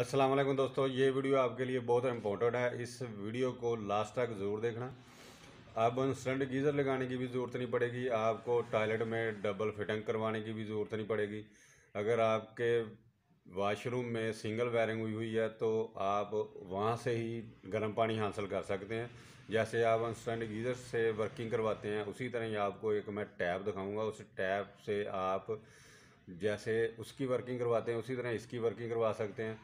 अस्सलाम वालेकुम दोस्तों ये वीडियो आपके लिए बहुत इंपॉर्टेंट है इस वीडियो को लास्ट तक ज़रूर देखना अब इंस्टेंट गीज़र लगाने की भी ज़रूरत नहीं पड़ेगी आपको टॉयलेट में डबल फिटिंग करवाने की भी ज़रूरत नहीं पड़ेगी अगर आपके वाशरूम में सिंगल वायरिंग हुई हुई है तो आप वहाँ से ही गर्म पानी हासिल कर सकते हैं जैसे आप इंस्टेंट गीज़र से वर्किंग करवाते हैं उसी तरह ही आपको एक मैं टैब दिखाऊँगा उस टैब से आप जैसे उसकी वर्किंग करवाते हैं उसी तरह इसकी वर्किंग करवा सकते हैं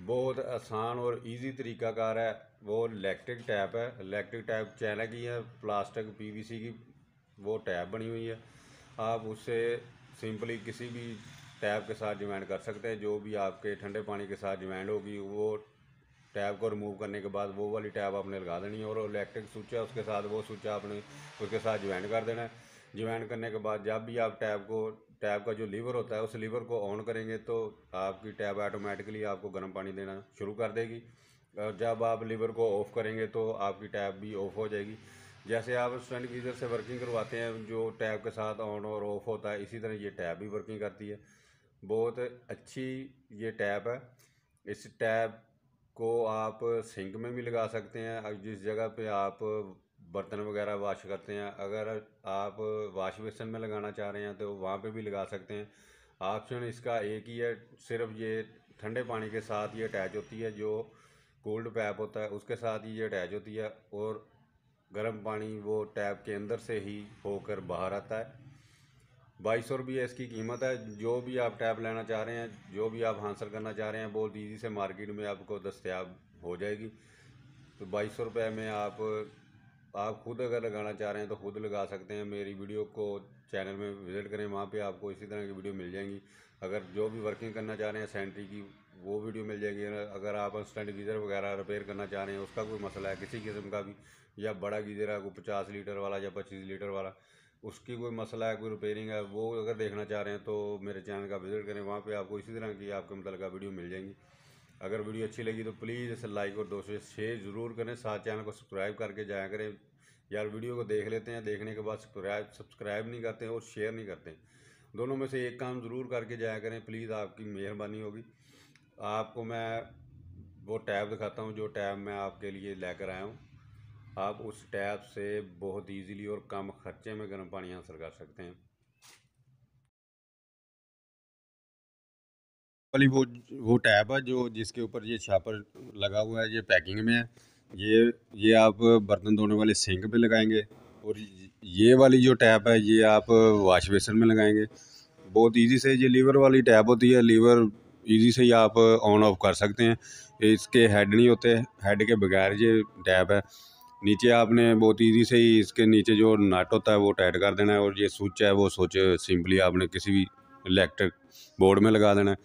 बहुत आसान और इजी तरीकाकार है वो इलेक्ट्रिक टैप है इलेक्ट्रिक टैप चैनल की है प्लास्टिक पीवीसी की वो टैप बनी हुई है आप उससे सिंपली किसी भी टैप के साथ डिमांड कर सकते हैं जो भी आपके ठंडे पानी के साथ डिमांड होगी वो टैब को रिमूव करने के बाद वो वाली टैब आपने लगा देनी है और इलेक्ट्रिक स्विच है उसके साथ वो स्विच आपने उसके साथ ज्वाइन कर देना है ज्वाइन करने के बाद जब भी आप टैब को टैब का जो लीवर होता है उस लीवर को ऑन करेंगे तो आपकी टैब ऑटोमेटिकली आपको गर्म पानी देना शुरू कर देगी और जब आप लीवर को ऑफ़ करेंगे तो आपकी टैब भी ऑफ़ हो जाएगी जैसे आप स्टैंड गीज़र से वर्किंग करवाते हैं जो टैब के साथ ऑन और ऑफ़ होता है इसी तरह ये टैब भी वर्किंग करती है बहुत अच्छी ये टैब है इस टैब को आप सिंक में भी लगा सकते हैं जिस जगह पे आप बर्तन वगैरह वाश करते हैं अगर आप वाश बेसन में लगाना चाह रहे हैं तो वहाँ पे भी लगा सकते हैं ऑप्शन इसका एक ही है सिर्फ ये ठंडे पानी के साथ ये अटैच होती है जो कोल्ड पैप होता है उसके साथ ही ये अटैच होती है और गर्म पानी वो टैप के अंदर से ही होकर बाहर आता है बाईस सौ रुपये इसकी कीमत है जो भी आप टैप लेना चाह रहे हैं जो भी आप हासिल करना चाह रहे हैं बहुत ईजी से मार्केट में आपको दस्तियाब हो जाएगी तो बाईस सौ रुपये में आप आप खुद अगर लगाना चाह रहे हैं तो खुद लगा सकते हैं मेरी वीडियो को चैनल में विज़िट करें वहाँ पे आपको इसी तरह की वीडियो मिल जाएंगी अगर जो भी वर्किंग करना चाह रहे हैं सेंट्री की वो वीडियो मिल जाएगी अगर आप स्टैंड गीज़र वगैरह रिपेयर करना चाह रहे हैं उसका कोई मसला है किसी किस्म का भी या बड़ा गीज़र है कोई पचास लीटर वाला या पच्चीस लीटर वाला उसकी कोई मसला है कोई रिपेयरिंग है वो अगर देखना चाह रहे हैं तो मेरे चैनल का विज़िट करें वहाँ पर आपको इसी तरह की आपके मतलब का वीडियो मिल जाएंगी अगर वीडियो अच्छी लगी तो प्लीज़ इसे लाइक और दोस्तों शेयर ज़रूर करें साथ चैनल को सब्सक्राइब करके जाया करें यार वीडियो को देख लेते हैं देखने के बाद सब्सक्राइब सब्सक्राइब नहीं करते और शेयर नहीं करते दोनों में से एक काम ज़रूर करके जाया करें प्लीज़ आपकी मेहरबानी होगी आपको मैं वो टैब दिखाता हूँ जो टैब मैं आपके लिए लेकर आया हूँ आप उस टैब से बहुत इजीली और कम खर्चे में गर्म पानी हासिल कर सकते हैं वो वो टैब है जो जिसके ऊपर ये छापर लगा हुआ है ये पैकिंग में है ये ये आप बर्तन धोने वाले सिंक पे लगाएंगे और ये वाली जो टैप है ये आप वाश बेसन में लगाएंगे बहुत इजी से ये लीवर वाली टैप होती है लीवर इजी से ही आप ऑन ऑफ कर सकते हैं इसके हेड नहीं होते हेड के बगैर ये टैप है नीचे आपने बहुत इजी से ही इसके नीचे जो नट होता है वो टाइट कर देना है और ये स्विच है वो स्विच सिंपली आपने किसी भी इलेक्ट्रिक बोर्ड में लगा देना है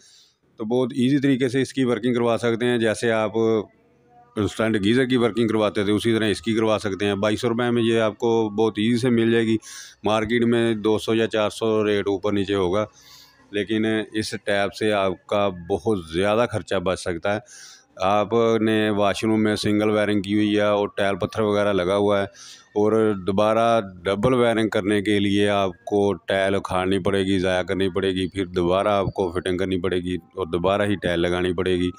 तो बहुत इजी तरीके से इसकी वर्किंग करवा सकते हैं जैसे आप स्टैंड गीज़र की वर्किंग करवाते थे उसी तरह इसकी करवा सकते हैं बाईस रुपये में ये आपको बहुत ईजी से मिल जाएगी मार्केट में दो सौ या चार सौ रेट ऊपर नीचे होगा लेकिन इस टैप से आपका बहुत ज़्यादा खर्चा बच सकता है आपने वाशरूम में सिंगल वायरिंग की हुई है और टायल पत्थर वगैरह लगा हुआ है और दोबारा डबल वायरिंग करने के लिए आपको टायल उखाड़नी पड़ेगी ज़ाया करनी पड़ेगी फिर दोबारा आपको फिटिंग करनी पड़ेगी और दोबारा ही टायल लगानी पड़ेगी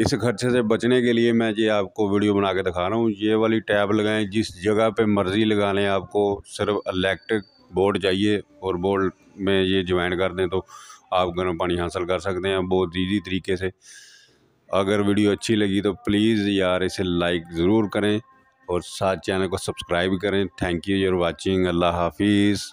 इस खर्चे से बचने के लिए मैं ये आपको वीडियो बना के दिखा रहा हूँ ये वाली टैब लगाएं जिस जगह पे मर्ज़ी लगा लें आपको सिर्फ इलेक्ट्रिक बोर्ड चाहिए और बोर्ड में ये ज्वाइन कर दें तो आप गर्म पानी हासिल कर सकते हैं बहुत ईजी तरीके से अगर वीडियो अच्छी लगी तो प्लीज़ यार इसे लाइक ज़रूर करें और साथ चैनल को सब्सक्राइब करें थैंक यू योर वॉचिंग अल्लाह हाफिज़